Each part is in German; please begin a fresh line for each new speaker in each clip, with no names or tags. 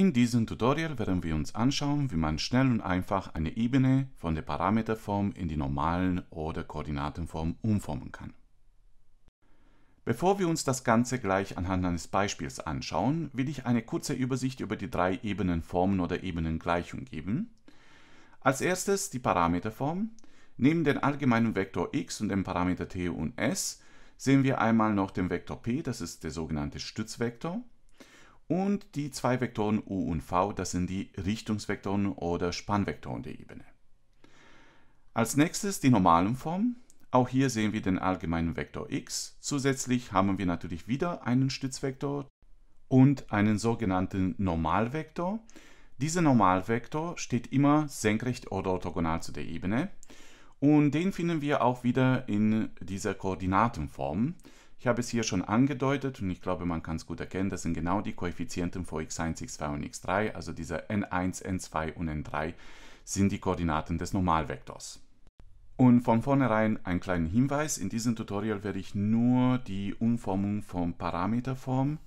In diesem Tutorial werden wir uns anschauen, wie man schnell und einfach eine Ebene von der Parameterform in die normalen oder Koordinatenform umformen kann. Bevor wir uns das Ganze gleich anhand eines Beispiels anschauen, will ich eine kurze Übersicht über die drei Ebenenformen oder Ebenengleichung geben. Als erstes die Parameterform. Neben dem allgemeinen Vektor x und dem Parameter t und s sehen wir einmal noch den Vektor p, das ist der sogenannte Stützvektor und die zwei Vektoren u und v, das sind die Richtungsvektoren oder Spannvektoren der Ebene. Als nächstes die normalen Formen. Auch hier sehen wir den allgemeinen Vektor x. Zusätzlich haben wir natürlich wieder einen Stützvektor und einen sogenannten Normalvektor. Dieser Normalvektor steht immer senkrecht oder orthogonal zu der Ebene und den finden wir auch wieder in dieser Koordinatenform. Ich habe es hier schon angedeutet und ich glaube, man kann es gut erkennen, das sind genau die Koeffizienten von x1, x2 und x3, also diese n1, n2 und n3 sind die Koordinaten des Normalvektors. Und von vornherein einen kleinen Hinweis, in diesem Tutorial werde ich nur die Umformung von Parameterform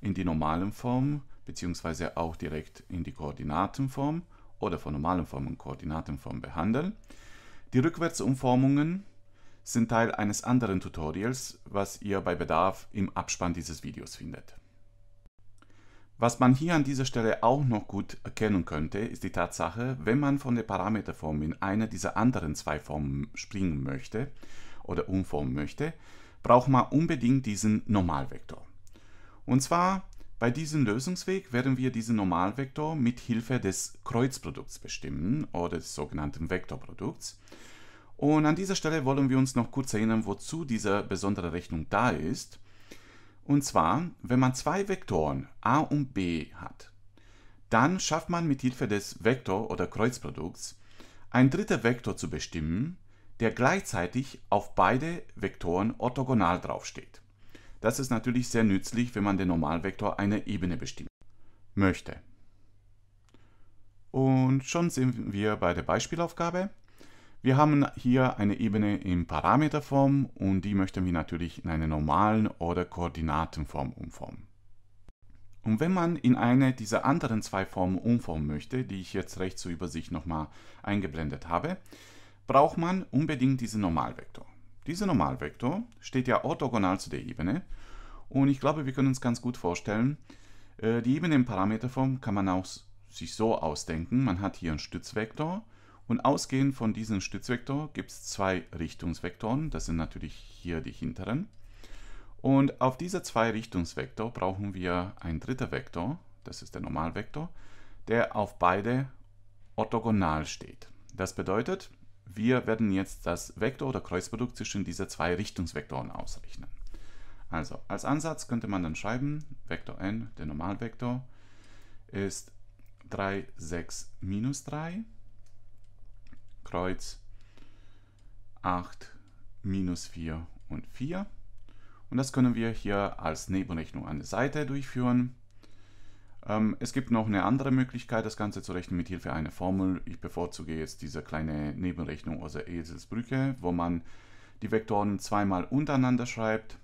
in die normalen Form beziehungsweise auch direkt in die Koordinatenform oder von normalen Formen Koordinatenform behandeln. Die Rückwärtsumformungen sind Teil eines anderen Tutorials, was ihr bei Bedarf im Abspann dieses Videos findet. Was man hier an dieser Stelle auch noch gut erkennen könnte, ist die Tatsache, wenn man von der Parameterform in eine dieser anderen zwei Formen springen möchte oder umformen möchte, braucht man unbedingt diesen Normalvektor. Und zwar bei diesem Lösungsweg werden wir diesen Normalvektor mit Hilfe des Kreuzprodukts bestimmen oder des sogenannten Vektorprodukts. Und an dieser Stelle wollen wir uns noch kurz erinnern, wozu diese besondere Rechnung da ist. Und zwar, wenn man zwei Vektoren a und b hat, dann schafft man mit Hilfe des Vektor- oder Kreuzprodukts einen dritten Vektor zu bestimmen, der gleichzeitig auf beide Vektoren orthogonal draufsteht. Das ist natürlich sehr nützlich, wenn man den Normalvektor einer Ebene bestimmen möchte. Und schon sind wir bei der Beispielaufgabe. Wir haben hier eine Ebene in Parameterform und die möchten wir natürlich in eine normalen oder Koordinatenform umformen. Und wenn man in eine dieser anderen zwei Formen umformen möchte, die ich jetzt rechts zur Übersicht nochmal eingeblendet habe, braucht man unbedingt diesen Normalvektor. Dieser Normalvektor steht ja orthogonal zu der Ebene und ich glaube, wir können uns ganz gut vorstellen, äh, die Ebene in Parameterform kann man auch sich so ausdenken. Man hat hier einen Stützvektor, und ausgehend von diesem Stützvektor gibt es zwei Richtungsvektoren, das sind natürlich hier die hinteren. Und auf diese zwei Richtungsvektor brauchen wir einen dritten Vektor, das ist der Normalvektor, der auf beide orthogonal steht. Das bedeutet, wir werden jetzt das Vektor- oder Kreuzprodukt zwischen diese zwei Richtungsvektoren ausrechnen. Also, als Ansatz könnte man dann schreiben, Vektor n, der Normalvektor, ist 3, 6, minus 3 Kreuz 8 minus 4 und 4. Und das können wir hier als Nebenrechnung an der Seite durchführen. Ähm, es gibt noch eine andere Möglichkeit, das Ganze zu rechnen mit Hilfe einer Formel. Ich bevorzuge jetzt diese kleine Nebenrechnung, aus der Eselsbrücke, wo man die Vektoren zweimal untereinander schreibt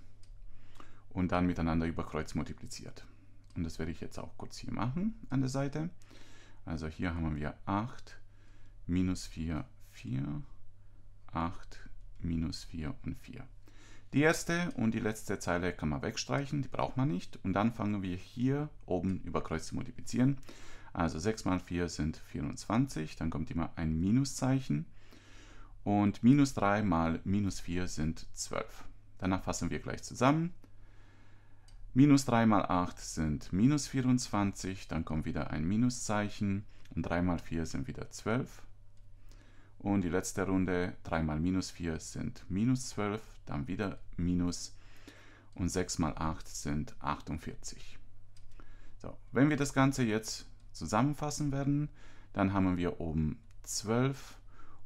und dann miteinander über Kreuz multipliziert. Und das werde ich jetzt auch kurz hier machen an der Seite. Also hier haben wir 8 minus 4 4, 8, minus 4 und 4. Die erste und die letzte Zeile kann man wegstreichen, die braucht man nicht. Und dann fangen wir hier oben über Kreuz zu multiplizieren. Also 6 mal 4 sind 24, dann kommt immer ein Minuszeichen. Und minus 3 mal minus 4 sind 12. Danach fassen wir gleich zusammen. Minus 3 mal 8 sind minus 24, dann kommt wieder ein Minuszeichen. Und 3 mal 4 sind wieder 12. Und die letzte Runde 3 mal minus 4 sind minus 12, dann wieder minus und 6 mal 8 sind 48. So, wenn wir das Ganze jetzt zusammenfassen werden, dann haben wir oben 12,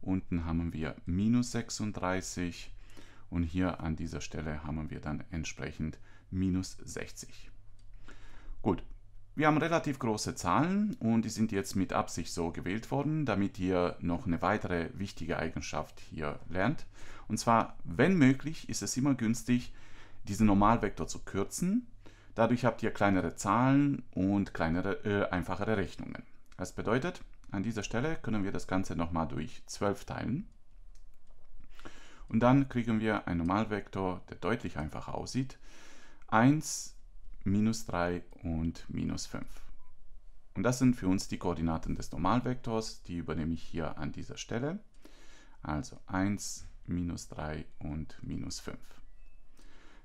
unten haben wir minus 36 und hier an dieser Stelle haben wir dann entsprechend minus 60. Gut, wir haben relativ große Zahlen und die sind jetzt mit Absicht so gewählt worden, damit ihr noch eine weitere wichtige Eigenschaft hier lernt. Und zwar, wenn möglich, ist es immer günstig, diesen Normalvektor zu kürzen. Dadurch habt ihr kleinere Zahlen und kleinere, äh, einfachere Rechnungen. Das bedeutet, an dieser Stelle können wir das Ganze nochmal durch 12 teilen. Und dann kriegen wir einen Normalvektor, der deutlich einfacher aussieht. 1 minus 3 und minus 5. Und das sind für uns die Koordinaten des Normalvektors, die übernehme ich hier an dieser Stelle. Also 1, minus 3 und minus 5.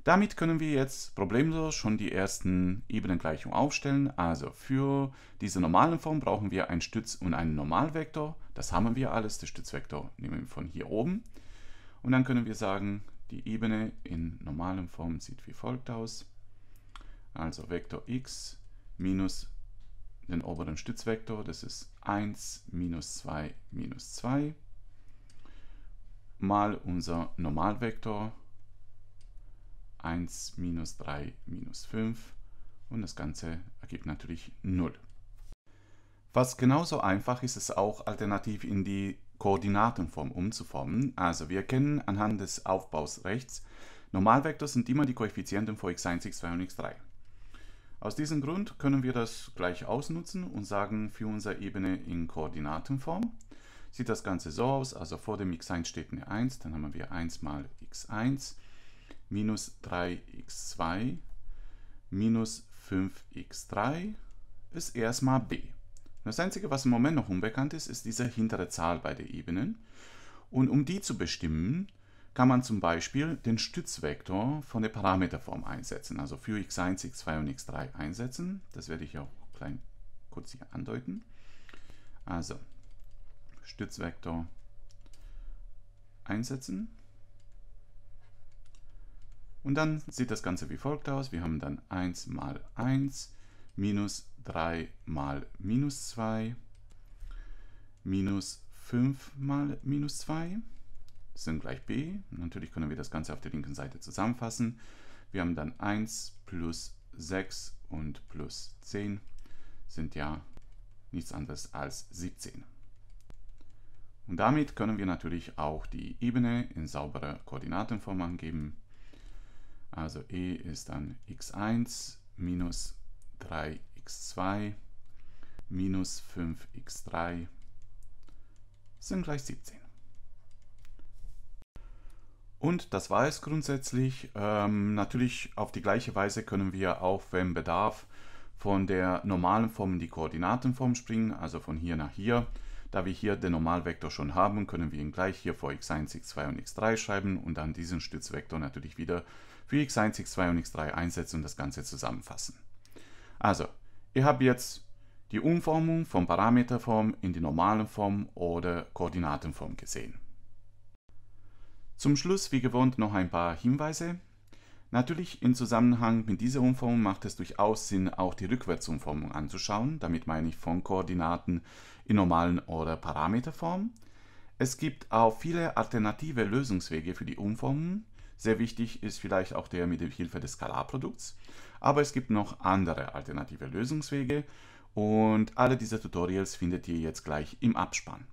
Damit können wir jetzt problemlos schon die ersten Ebenengleichungen aufstellen. Also für diese normalen Form brauchen wir einen Stütz- und einen Normalvektor. Das haben wir alles. Der Stützvektor nehmen wir von hier oben. Und dann können wir sagen, die Ebene in normalen Form sieht wie folgt aus. Also Vektor x minus den oberen Stützvektor, das ist 1 minus 2 minus 2, mal unser Normalvektor 1 minus 3 minus 5 und das Ganze ergibt natürlich 0. Fast genauso einfach ist es auch alternativ in die Koordinatenform umzuformen. Also wir kennen anhand des Aufbaus rechts, Normalvektor sind immer die Koeffizienten von x1, x2 und x3. Aus diesem Grund können wir das gleich ausnutzen und sagen für unsere Ebene in Koordinatenform. Sieht das Ganze so aus, also vor dem x1 steht eine 1, dann haben wir 1 mal x1 minus 3x2 minus 5x3 ist erstmal b. Das Einzige, was im Moment noch unbekannt ist, ist diese hintere Zahl bei den Ebenen. Und um die zu bestimmen, kann man zum Beispiel den Stützvektor von der Parameterform einsetzen, also für x1, x2 und x3 einsetzen. Das werde ich auch klein kurz hier andeuten. Also Stützvektor einsetzen. Und dann sieht das Ganze wie folgt aus. Wir haben dann 1 mal 1 minus 3 mal minus 2 minus 5 mal minus 2 sind gleich b. Natürlich können wir das Ganze auf der linken Seite zusammenfassen. Wir haben dann 1 plus 6 und plus 10 sind ja nichts anderes als 17. Und damit können wir natürlich auch die Ebene in sauberer Koordinatenform angeben. Also e ist dann x1 minus 3x2 minus 5x3 sind gleich 17. Und das war es grundsätzlich. Ähm, natürlich auf die gleiche Weise können wir auch, wenn Bedarf, von der normalen Form in die Koordinatenform springen, also von hier nach hier. Da wir hier den Normalvektor schon haben, können wir ihn gleich hier vor x1, x2 und x3 schreiben und dann diesen Stützvektor natürlich wieder für x1, x2 und x3 einsetzen und das Ganze zusammenfassen. Also, ihr habt jetzt die Umformung von Parameterform in die normalen Form oder Koordinatenform gesehen. Zum Schluss wie gewohnt noch ein paar Hinweise. Natürlich im Zusammenhang mit dieser Umformung macht es durchaus Sinn, auch die Rückwärtsumformung anzuschauen. Damit meine ich von Koordinaten in normalen oder Parameterform. Es gibt auch viele alternative Lösungswege für die Umformung. Sehr wichtig ist vielleicht auch der mit der Hilfe des Skalarprodukts. Aber es gibt noch andere alternative Lösungswege und alle diese Tutorials findet ihr jetzt gleich im Abspann.